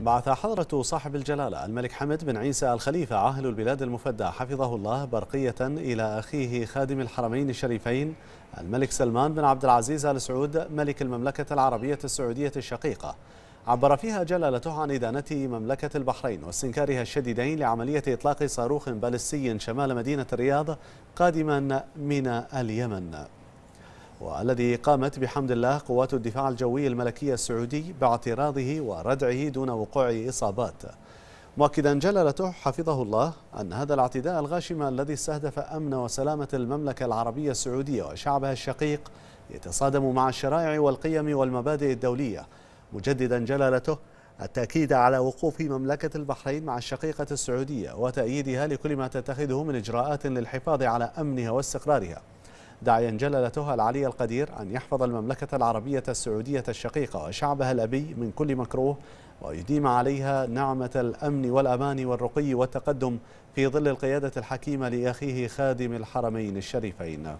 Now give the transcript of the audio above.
بعث حضرة صاحب الجلالة الملك حمد بن عيسى الخليفة عاهل البلاد المفدى حفظه الله برقية إلى أخيه خادم الحرمين الشريفين الملك سلمان بن عبد العزيز آل سعود ملك المملكة العربية السعودية الشقيقة عبر فيها جلالته عن إدانة مملكة البحرين واستنكارها الشديدين لعملية إطلاق صاروخ بالستي شمال مدينة الرياض قادما من اليمن والذي قامت بحمد الله قوات الدفاع الجوي الملكي السعودي باعتراضه وردعه دون وقوع إصابات مؤكدا جلالته حفظه الله أن هذا الاعتداء الغاشم الذي استهدف أمن وسلامة المملكة العربية السعودية وشعبها الشقيق يتصادم مع الشرائع والقيم والمبادئ الدولية مجددا جلالته التأكيد على وقوف مملكة البحرين مع الشقيقة السعودية وتأييدها لكل ما تتخذه من إجراءات للحفاظ على أمنها واستقرارها داعيا جلالتها العلي القدير أن يحفظ المملكة العربية السعودية الشقيقة وشعبها الأبي من كل مكروه ويديم عليها نعمة الأمن والأمان والرقي والتقدم في ظل القيادة الحكيمة لأخيه خادم الحرمين الشريفين